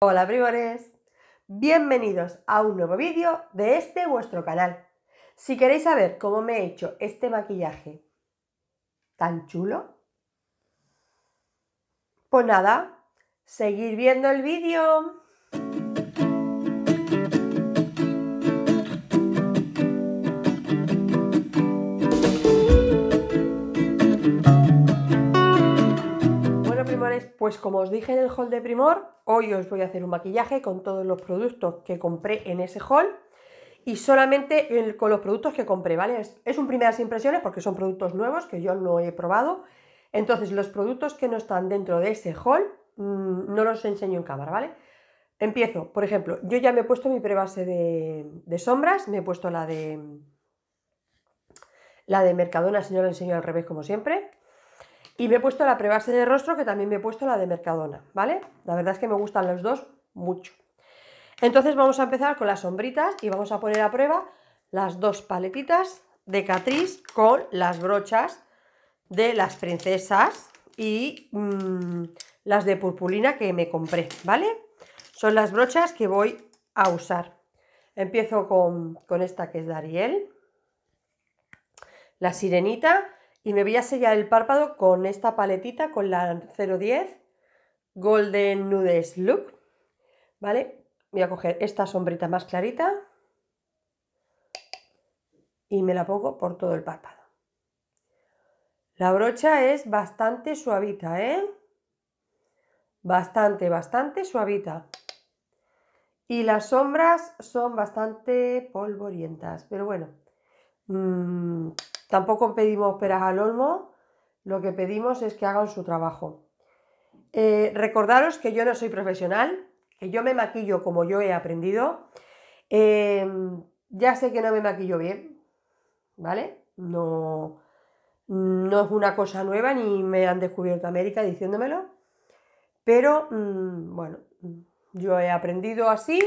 Hola primores, bienvenidos a un nuevo vídeo de este vuestro canal. Si queréis saber cómo me he hecho este maquillaje tan chulo, pues nada, seguir viendo el vídeo. pues como os dije en el haul de Primor, hoy os voy a hacer un maquillaje con todos los productos que compré en ese haul y solamente con los productos que compré, ¿vale? Es, un primeras impresiones porque son productos nuevos que yo no he probado. Entonces, los productos que no están dentro de ese haul mm, no los enseño en cámara, ¿vale? Empiezo, por ejemplo, yo ya me he puesto mi prebase de, de sombras, me he puesto la de la de Mercadona, si no lo enseño al revés como siempre. Y me he puesto la prebase de rostro, que también me he puesto la de Mercadona, ¿vale? La verdad es que me gustan los dos mucho. Entonces vamos a empezar con las sombritas y vamos a poner a prueba las dos paletitas de Catrice con las brochas de las princesas y mm, las de purpulina que me compré, ¿vale? Son las brochas que voy a usar. Empiezo con, con esta que es de la sirenita y me voy a sellar el párpado con esta paletita, con la 010 Golden Nudes Look, ¿vale? Voy a coger esta sombrita más clarita y me la pongo por todo el párpado. La brocha es bastante suavita, ¿eh? Bastante, bastante suavita. Y las sombras son bastante polvorientas, pero bueno, mm, Tampoco pedimos peras al olmo, lo que pedimos es que hagan su trabajo. Eh, recordaros que yo no soy profesional, que yo me maquillo como yo he aprendido. Em, ya sé que no me maquillo bien, ¿vale? No, no es una cosa nueva ni me han descubierto América diciéndomelo, pero mm, bueno, yo he aprendido así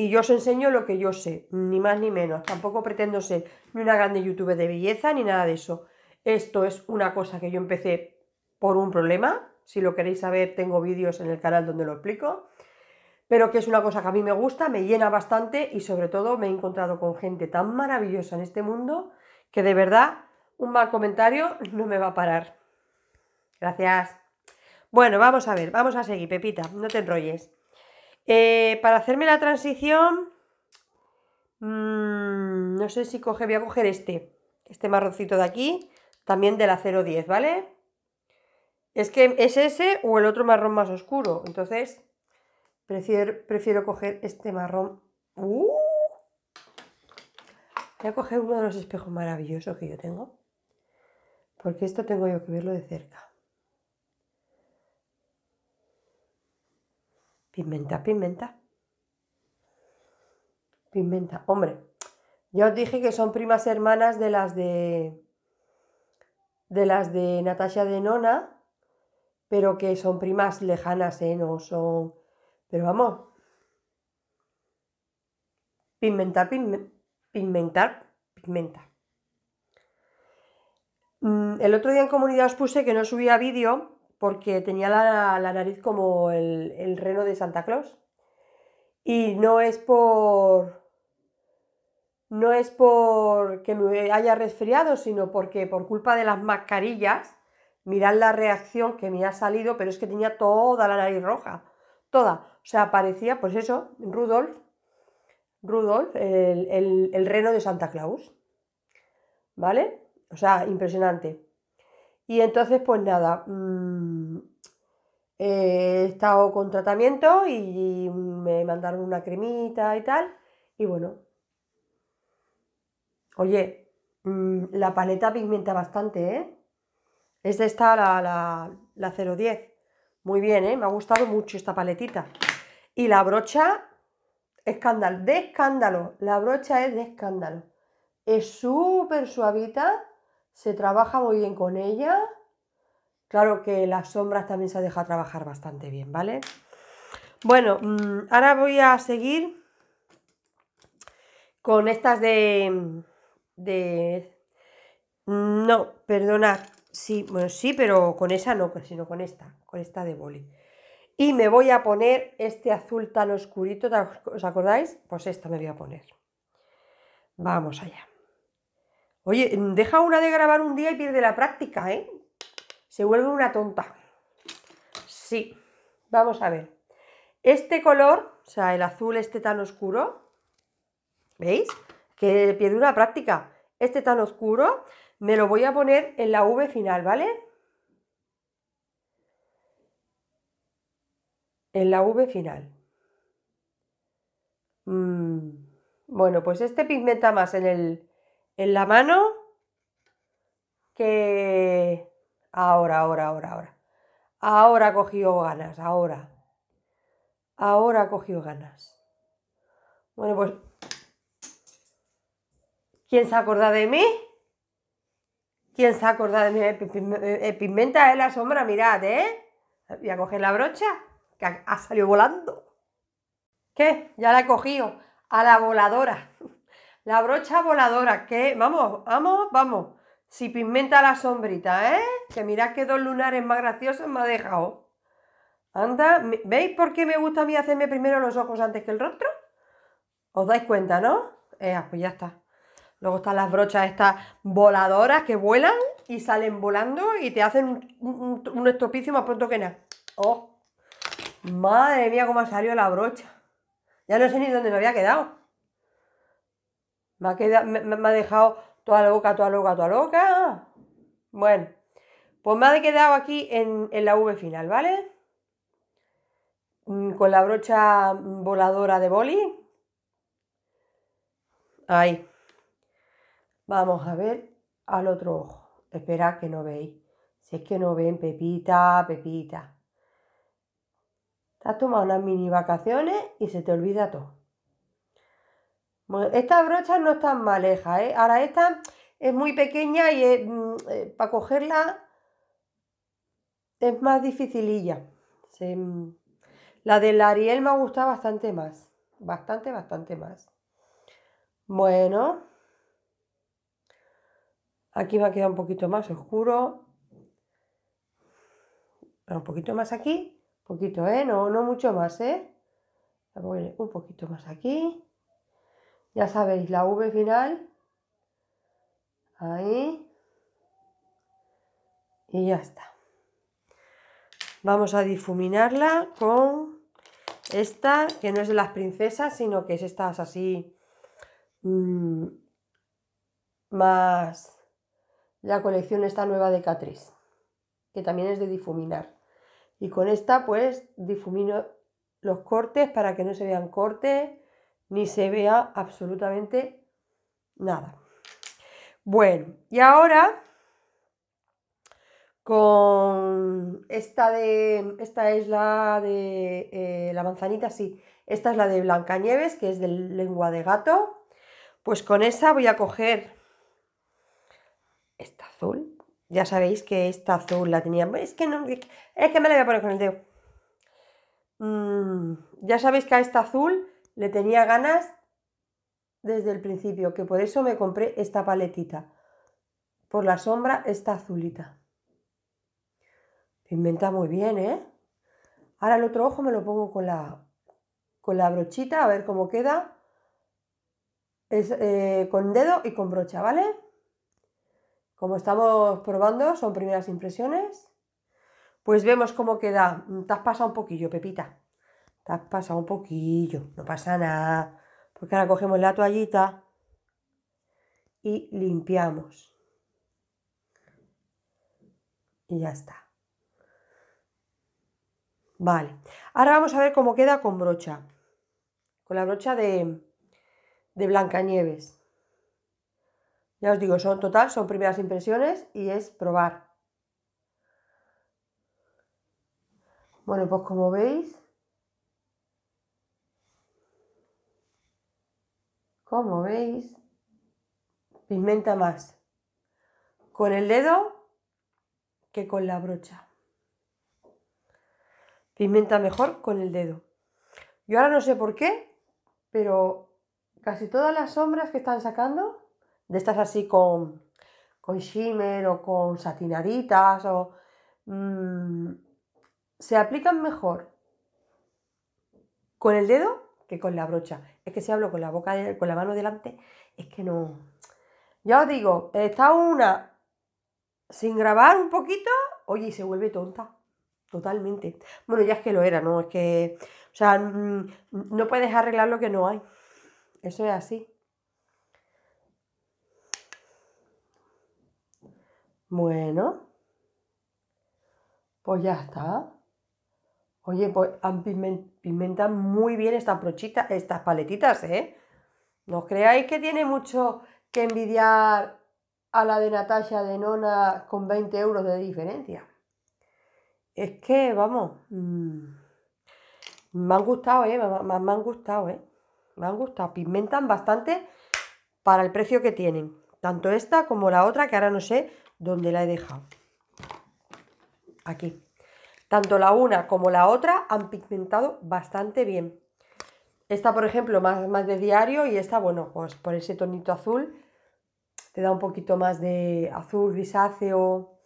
y yo os enseño lo que yo sé, ni más ni menos. Tampoco pretendo ser ni una grande youtuber de belleza ni nada de eso. Esto es una cosa que yo empecé por un problema. Si lo queréis saber, tengo vídeos en el canal donde lo explico. Pero que es una cosa que a mí me gusta, me llena bastante y sobre todo me he encontrado con gente tan maravillosa en este mundo que de verdad un mal comentario no me va a parar. Gracias. Bueno, vamos a ver, vamos a seguir, Pepita, no te enrolles. Eh, para hacerme la transición, mm, no sé si coge, voy a coger este, este marroncito de aquí, también del la 010, ¿vale? Es que es ese o el otro marrón más oscuro, entonces prefiero, prefiero coger este marrón. ¡Uh! Voy a coger uno de los espejos maravillosos que yo tengo, porque esto tengo yo que verlo de cerca. Pimenta, pimenta. Pimenta. Hombre, yo os dije que son primas hermanas de las de. de las de Natasha de Nona, pero que son primas lejanas, ¿eh? No son. Pero vamos. Pimenta, pimenta. Mm, pimenta, pimenta. El otro día en comunidad os puse que no subía vídeo porque tenía la, nariz como el, reno de Santa Claus. Y no es por. No es por que me haya resfriado, sino porque por culpa de las mascarillas, mirad la reacción que me ha salido, pero es que tenía toda la nariz roja, toda. O sea, parecía, pues eso, Rudolf, Rudolf, el, el, el reno de Santa Claus. ¿Vale? O sea, impresionante. Y entonces, pues nada, mm, eh, he estado con tratamiento y, me mandaron una cremita y tal. Y bueno, oye, mm, la paleta pigmenta bastante, ¿eh? Es de esta, la, la, la 010. Muy bien, ¿eh? me ha gustado mucho esta paletita. Y la brocha, escándalo, de escándalo. La brocha es de escándalo. Es súper suavita se trabaja muy bien con ella. Claro que las sombras también se deja trabajar bastante bien, ¿vale? Bueno, mm, ahora voy a seguir con estas de... de... No, perdona Sí, sí, pero con esa no, sino con esta, con esta de boli. Y me voy a poner este azul tan oscurito, ¿os acordáis? Pues esta me voy a poner. Vamos allá. Oye, mm, deja una de grabar un día y pierde la práctica, ¿eh? Se vuelve una tonta. Sí, vamos a ver. Este color, o sea, el azul este tan oscuro, ¿veis? Que pierde una práctica. Este tan oscuro, me lo voy a poner en la V final, ¿vale? En la V final. Mm, bueno, pues este pigmenta más en el en la mano que ahora, ahora, ahora, ahora. Ahora cogido ganas, ahora. Ahora cogió ganas. Bueno, pues ¿Quién se acordado de mí? ¿Quién se acordado de mí? Pigmenta es la sombra, mirad, ¿eh? Voy a coger la brocha, que ha salido volando. ¿Qué? Ya la he cogido. A la voladora. La brocha voladora, que vamos, vamos, vamos. Si pigmenta la sombrita, ¿eh? Que mirad que dos lunares más graciosos me ha dejado. Anda, ¿veis por qué me gusta a mí hacerme primero los ojos antes que el rostro? ¿Os dais cuenta, no? Eh, pues ya está. Luego están las brochas estas voladoras que vuelan y salen volando y te hacen un, estopicio más pronto que nada. ¡Oh! Madre mía, cómo ha salido la brocha. Ya no sé ni dónde me había quedado. Me ha, dejado toda loca, toda loca, toda loca. Bueno, pues me ha quedado aquí en, en la V final, ¿vale? Mm, con la brocha voladora de boli. Ahí. Vamos a ver al otro ojo. espera que no veis. Si es que no ven, Pepita, Pepita. Te has tomado unas mini vacaciones y se te olvida todo. Estas brochas no están mal ¿eh? Ahora esta es muy pequeña y mm, eh, para cogerla es más dificililla. Mm, la del Ariel me ha gustado bastante más. Bastante, bastante más. Bueno. Aquí me ha quedado un poquito más oscuro. Ah, un poquito más aquí. Un poquito, ¿eh? No, no mucho más, ¿eh? Un poquito más aquí. Ya sabéis, la V final. Ahí. Y ya está. Vamos a difuminarla con esta, que no es de las princesas, sino que es estas así mm, más la colección esta nueva de Catrice, que también es de difuminar. Y con esta pues difumino los cortes para que no se vean cortes ni se vea absolutamente nada. Bueno, y ahora con esta de esta es la de eh, la manzanita, sí, esta es la de Blancanieves, que es de lengua de gato. Pues con esa voy a coger esta azul. Ya sabéis que esta azul la tenía. Es que no, me la voy a poner con el dedo. Mm, ya sabéis que a esta azul le tenía ganas desde el principio, que por eso me compré esta paletita. Por la sombra, esta azulita. inventa muy bien, ¿eh? Ahora el otro ojo me lo pongo con la, con la brochita, a ver cómo queda. Es, eh, con dedo y con brocha, ¿vale? Como estamos probando, son primeras impresiones. Pues vemos cómo queda. Te has pasado un poquillo, Pepita. Te has pasado un poquillo, no pasa nada. Porque ahora cogemos la toallita y limpiamos. Y ya está. Vale. Ahora vamos a ver cómo queda con brocha. Con la brocha de, de Blancanieves. Ya os digo, son total, son primeras impresiones y es probar. Bueno, pues como veis, como veis, pigmenta más con el dedo que con la brocha. Pigmenta mejor con el dedo. Yo ahora no sé por qué, pero casi todas las sombras que están sacando, de estas así con, con shimmer o con satinaditas, o, mm, se aplican mejor con el dedo que con la brocha. Es que si hablo con la boca, con la mano delante, es que no. Ya os digo, está una sin grabar un poquito, oye, y se vuelve tonta. Totalmente. Bueno, ya es que lo era, ¿no? Es que, o sea, mm, mm, no puedes arreglar lo que no hay. Eso es así. Bueno, pues ya está. Oye, pues pimentan muy bien estas brochitas, estas paletitas, ¿eh? No creáis que tiene mucho que envidiar a la de Natasha de Nona con 20 euros de diferencia. Es que, vamos, mm, ¿eh? me han gustado, ¿eh? Me, han gustado, ¿eh? Me han gustado. Pigmentan bastante para el precio que tienen. Tanto esta como la otra, que ahora no sé dónde la he dejado. Aquí. Tanto la una como la otra han pigmentado bastante bien. Esta, por ejemplo, más, más de diario y esta, bueno, pues por ese tonito azul te da un poquito más de azul grisáceo,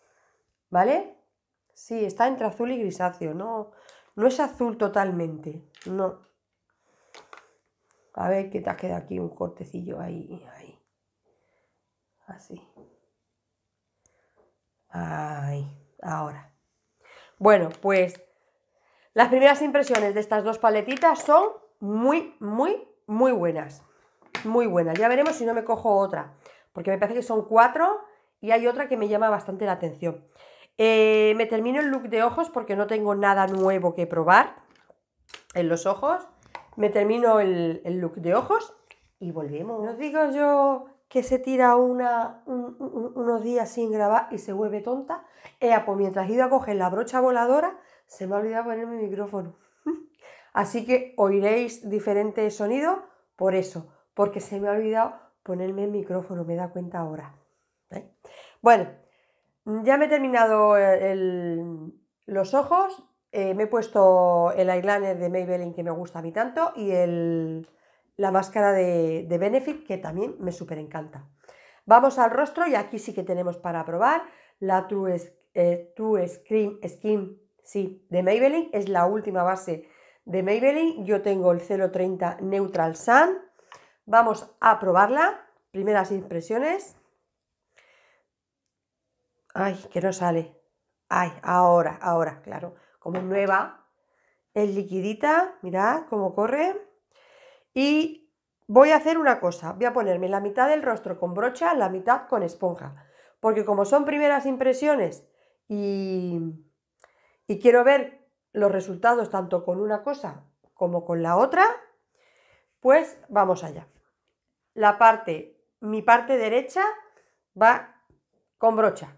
¿vale? Sí, está entre azul y grisáceo, no, no es azul totalmente, no. A ver que te queda aquí un cortecillo ahí, ahí. Así. Ahí, ahora. Bueno, pues las primeras impresiones de estas dos paletitas son muy, muy, muy buenas. Muy buenas. Ya veremos si no me cojo otra, porque me parece que son cuatro y hay otra que me llama bastante la atención. Eh, me termino el look de ojos porque no tengo nada nuevo que probar en los ojos. Me termino el, el look de ojos y volvemos. No digo yo que se tira una, unos días sin grabar y se vuelve tonta. Ea, pues mientras iba ido a coger la brocha voladora, se me ha olvidado poner mi micrófono. Así que oiréis diferentes sonidos por eso, porque se me ha olvidado ponerme el micrófono, me da cuenta ahora. ¿eh? Bueno, ya me he terminado los ojos, eh, me he puesto el eyeliner de Maybelline que me gusta a mí tanto y el la máscara de, Benefit, que también me súper encanta. Vamos al rostro y aquí sí que tenemos para probar la True, eh, True Skin sí, de Maybelline, es la última base de Maybelline. Yo tengo el 030 Neutral Sun. Vamos a probarla. Primeras impresiones. Ay, que no sale. Ay, ahora, ahora, claro. Como nueva. Es liquidita, mirad cómo corre. Y voy a hacer una cosa, voy a ponerme la mitad del rostro con brocha, la mitad con esponja, porque como son primeras impresiones y, quiero ver los resultados tanto con una cosa como con la otra, pues vamos allá. La parte, mi parte derecha va con brocha.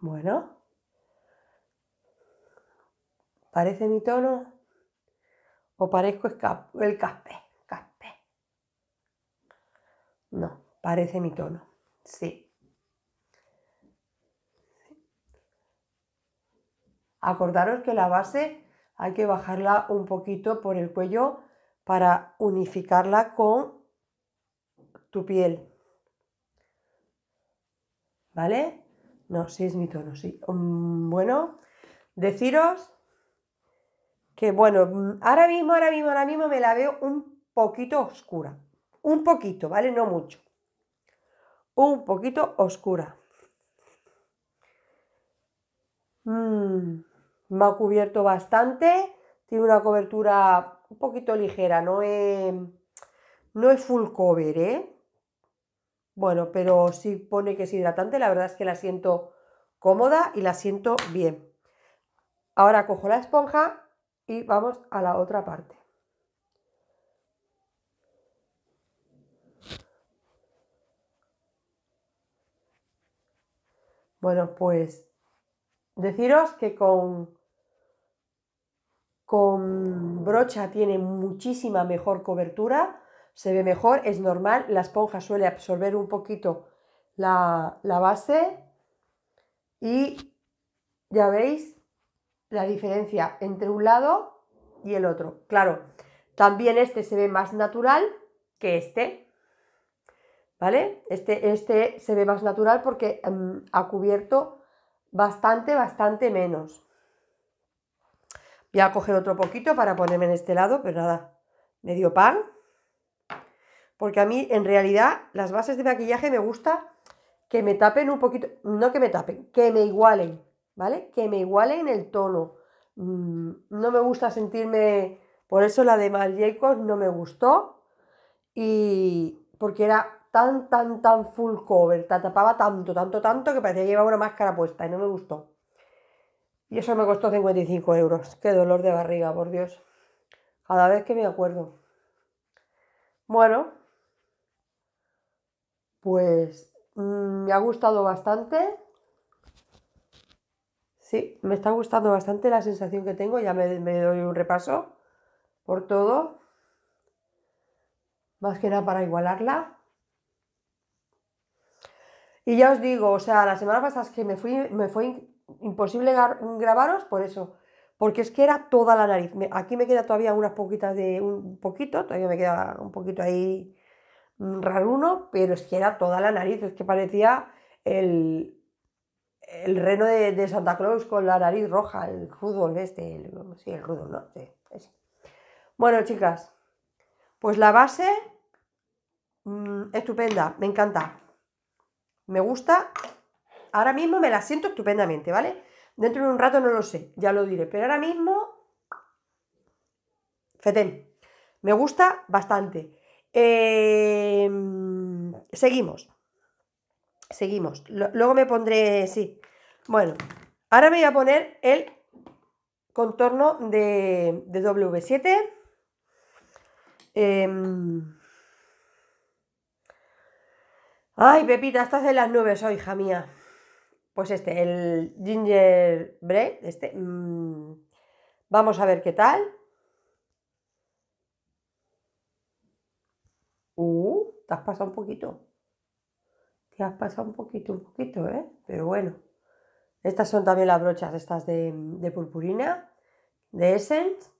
Bueno, ¿parece mi tono? O parezco el caspe, No, parece mi tono, sí. Acordaros que la base hay que bajarla un poquito por el cuello para unificarla con tu piel. ¿Vale? No, sí es mi tono, sí. Mm, bueno, deciros bueno, mm, ahora mismo, ahora mismo, ahora mismo me la veo un poquito oscura. Un poquito, ¿vale? No mucho. Un poquito oscura. Mm, me ha cubierto bastante. Tiene una cobertura un poquito ligera, no es, no es full cover, ¿eh? Bueno, pero sí pone que es hidratante, la verdad es que la siento cómoda y la siento bien. Ahora cojo la esponja y vamos a la otra parte. Bueno, pues deciros que con, con brocha tiene muchísima mejor cobertura, se ve mejor, es normal, la esponja suele absorber un poquito la, la base y ya veis la diferencia entre un lado y el otro. Claro, también este se ve más natural que este. ¿Vale? Este, este se ve más natural porque mm, ha cubierto bastante, bastante menos. Voy a coger otro poquito para ponerme en este lado, pero nada, medio pan. Porque a mí, en realidad, las bases de maquillaje me gusta que me tapen un poquito, no que me tapen, que me igualen. ¿vale? Que me iguale en el tono. Mm, no me gusta sentirme, por eso la de Mal no me gustó y porque era tan, tan, tan full cover, tapaba tanto, tanto, tanto que parecía llevar una máscara puesta y no me gustó. Y eso me costó 55 euros. Qué dolor de barriga, por Dios. Cada vez que me acuerdo. Bueno, pues mm, me ha gustado bastante. Sí, me está gustando bastante la sensación que tengo, ya me, doy un repaso por todo, más que nada para igualarla. Y ya os digo, o sea, la semana pasada es que me, fui, me fue imposible grabaros por eso, porque es que era toda la nariz. Aquí me queda todavía unas poquitas de un poquito, todavía me queda un poquito ahí mm, uno pero es que era toda la nariz, es que parecía el, el reno de, Santa Claus con la nariz roja, el Rudolf este, el, sí, el Rudolf, Bueno, chicas, pues la base mm, estupenda, me encanta. Me gusta. Ahora mismo me la siento estupendamente, ¿vale? Dentro de un rato no lo sé, ya lo diré, pero ahora mismo fetén. Me gusta bastante. Eh, mm, seguimos. Seguimos. luego me pondré, sí. Bueno, ahora me voy a poner el contorno de, de W7. Em, ay, Pepita, estás en las nubes hoy, hija mía. Pues este, el Ginger Bread, este. Mm, vamos a ver qué tal. Uh, te has pasado un poquito. Te has pasado un poquito, un poquito, ¿eh? Pero bueno. Estas son también las brochas estas de, purpurina, de Essence.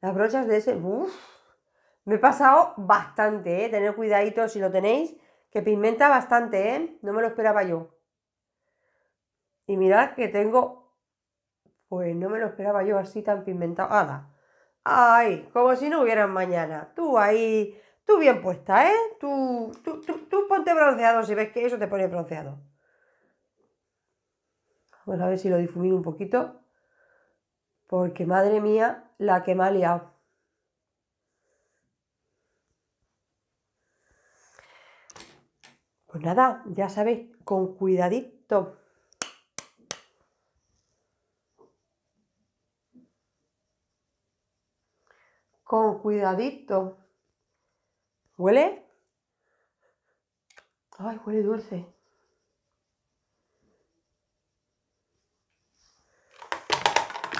Las brochas de Essence, uff. Me he pasado bastante, ¿eh? Tener cuidadito si lo tenéis, que pigmenta bastante, ¿eh? No me lo esperaba yo. Y mirad que tengo... Pues no me lo esperaba yo así tan pigmentado. ¡Hala! ¡Ay! Como si no hubieran mañana. Tú ahí Tú bien puesta, ¿eh? Tú, tú, ponte bronceado si ves que eso te pone bronceado. Vamos a ver si lo difumino un poquito. Porque madre mía, la que me ha liado. Pues nada, ya sabéis, con cuidadito. Con cuidadito. ¿Huele? Ay, huele dulce.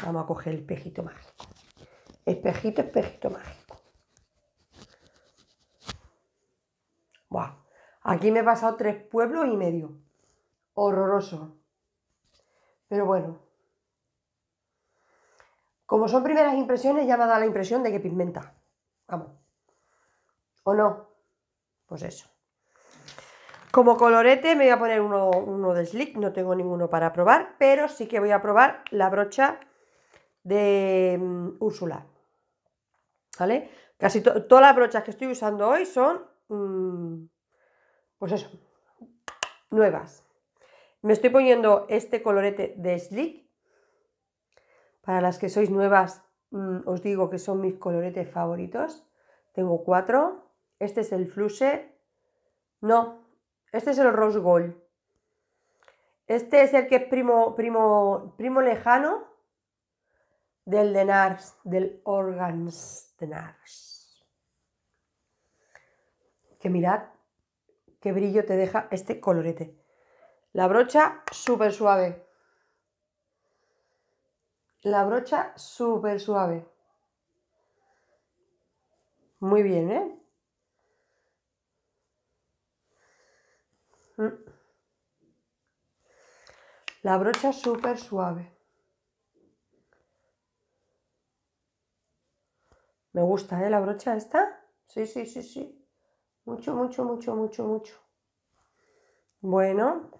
Vamos a coger el espejito mágico. Espejito, espejito mágico. Buah. Aquí me he pasado tres pueblos y medio. Horroroso. Pero bueno. Como son primeras impresiones, ya me ha la impresión de que pigmenta. Vamos. ¿O no? Pues eso. Como colorete me voy a poner uno, de slick, no tengo ninguno para probar, pero sí que voy a probar la brocha de mm, Úrsula. ¿Vale? Casi todas las brochas que estoy usando hoy son, mm, pues eso, nuevas. Me estoy poniendo este colorete de slick. Para las que sois nuevas, mm, os digo que son mis coloretes favoritos. Tengo cuatro. Este es el fluse. No, este es el rose gold. Este es el que es primo, primo, primo lejano del denars, del organs Nars. Que mirad qué brillo te deja este colorete. La brocha súper suave. La brocha súper suave. Muy bien, ¿eh? Mm. La brocha súper suave. Me gusta, ¿eh? La brocha esta. Sí, sí, sí, sí. Mucho, mucho, mucho, mucho, mucho. Bueno,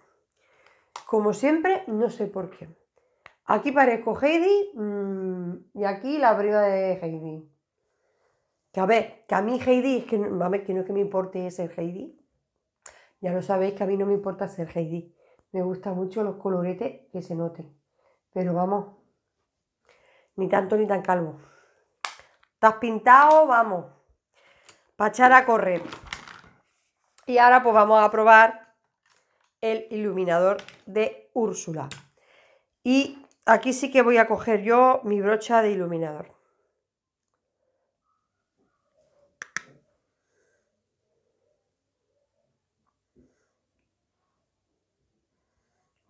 como siempre, no sé por qué. Aquí parezco Heidi mm, y aquí la brocha de Heidi. Que a ver, que a mí Heidi, es que, no es que me importe ese Heidi, ya lo sabéis que a mí no me importa ser Heidi. Me gustan mucho los coloretes que se noten. Pero vamos, ni tanto ni tan calvo. Estás pintado, vamos. Para echar a correr. Y ahora pues vamos a probar el iluminador de Úrsula. Y aquí sí que voy a coger yo mi brocha de iluminador.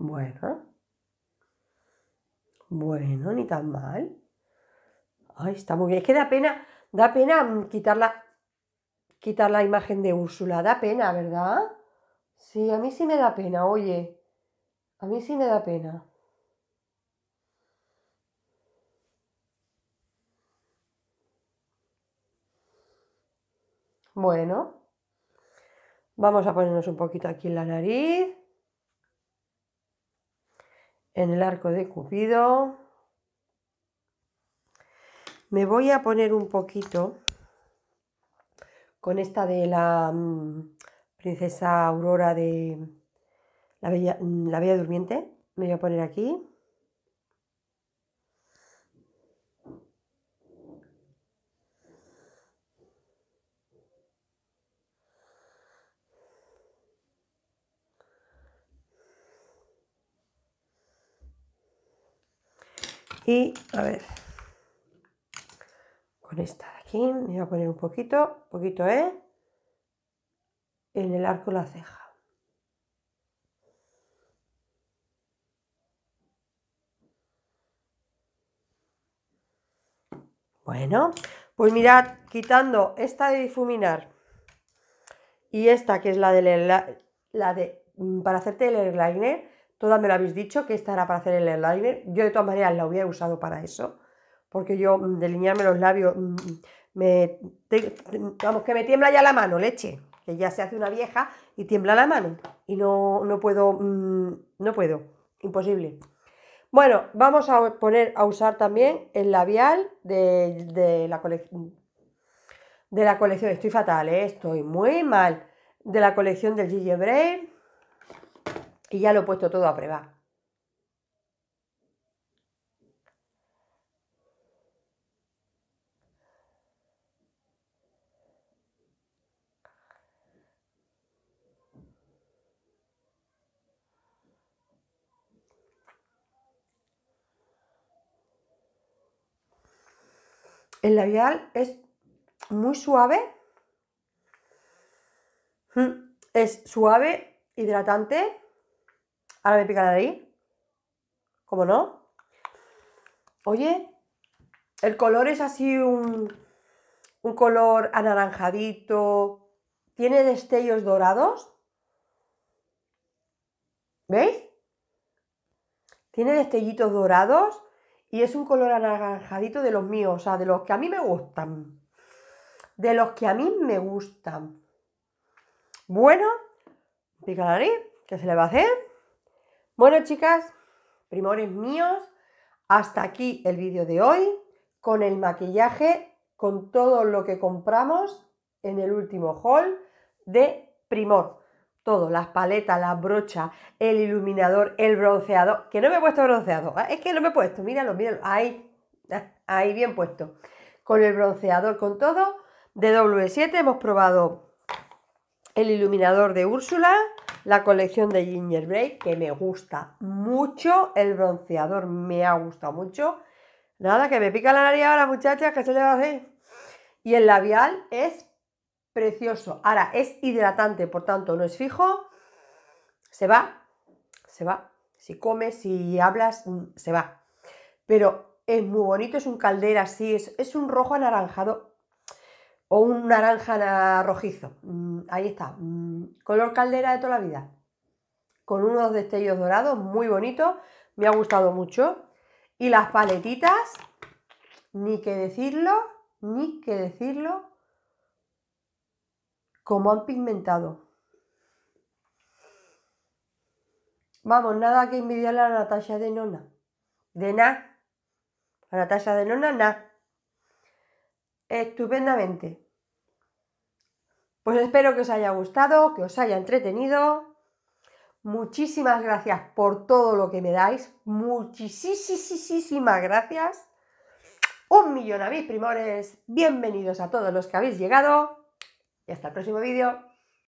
Bueno. Bueno, ni tan mal. Ay, está muy bien. Es que da pena, da pena mm, quitar quitar la imagen de Úrsula. Da pena, ¿verdad? Sí, a mí sí me da pena, oye. A mí sí me da pena. Bueno, vamos a ponernos un poquito aquí en la nariz en el arco de Cupido. Me voy a poner un poquito con esta de la mm, princesa Aurora de mm, la bella Durmiente. Me voy a poner aquí. Y a ver, con esta de aquí me voy a poner un poquito, poquito, ¿eh? En el arco la ceja. Bueno, pues mirad, quitando esta de difuminar y esta que es la de, la, de para hacerte el eyeliner, Todas me lo habéis dicho que esta era para hacer el eyeliner. Yo de todas maneras la hubiera usado para eso. Porque yo mm, delinearme los labios mm, mm, me vamos que me tiembla ya la mano, leche, que ya se hace una vieja y tiembla la mano y no, no puedo no puedo, imposible. Bueno, vamos a poner a usar también el labial de, la colección de la colección, estoy fatal, ¿eh? estoy muy mal de la colección del Gigi y ya lo he puesto todo a prueba. El labial es muy suave. Mm, es suave, hidratante. Ahora me pica la nariz. ¿Cómo no? Oye, el color es así un, un color anaranjadito. Tiene destellos dorados. ¿Veis? Tiene destellitos dorados y es un color anaranjadito de los míos, o sea, de los que a mí me gustan. De los que a mí me gustan. Bueno, pica la nariz, ¿qué se le va a hacer? Bueno, chicas, primores míos, hasta aquí el vídeo de hoy con el maquillaje, con todo lo que compramos en el último haul de Primor. Todo, las paletas, las brochas, el iluminador, el bronceado, que no me he puesto bronceado, ¿eh? es que no me he puesto, míralo, míralo, ahí, ahí bien puesto. Con el bronceador, con todo, de W7 hemos probado el iluminador de Úrsula, la colección de Gingerbread, que me gusta mucho. El bronceador me ha gustado mucho. Nada, que me pica la nariz ahora, muchachas, que se le va a hacer. Y el labial es precioso. Ahora, es hidratante, por tanto, no es fijo. Se va, se va. Si comes, si hablas, mm, se va. Pero es muy bonito, es un caldera así, es, es un rojo anaranjado o un naranja rojizo. Mm, ahí está, mm, color caldera de toda la vida. Con unos destellos dorados muy bonitos, me ha gustado mucho. Y las paletitas, ni que decirlo, ni que decirlo, como han pigmentado. Vamos, nada que envidiarle a Natasha de Nona. De nada. A Natasha de Nona, nada estupendamente. Pues espero que os haya gustado, que os haya entretenido. Muchísimas gracias por todo lo que me dais. Muchísimas gracias. Un millón a mis primores. Bienvenidos a todos los que habéis llegado. Y hasta el próximo vídeo.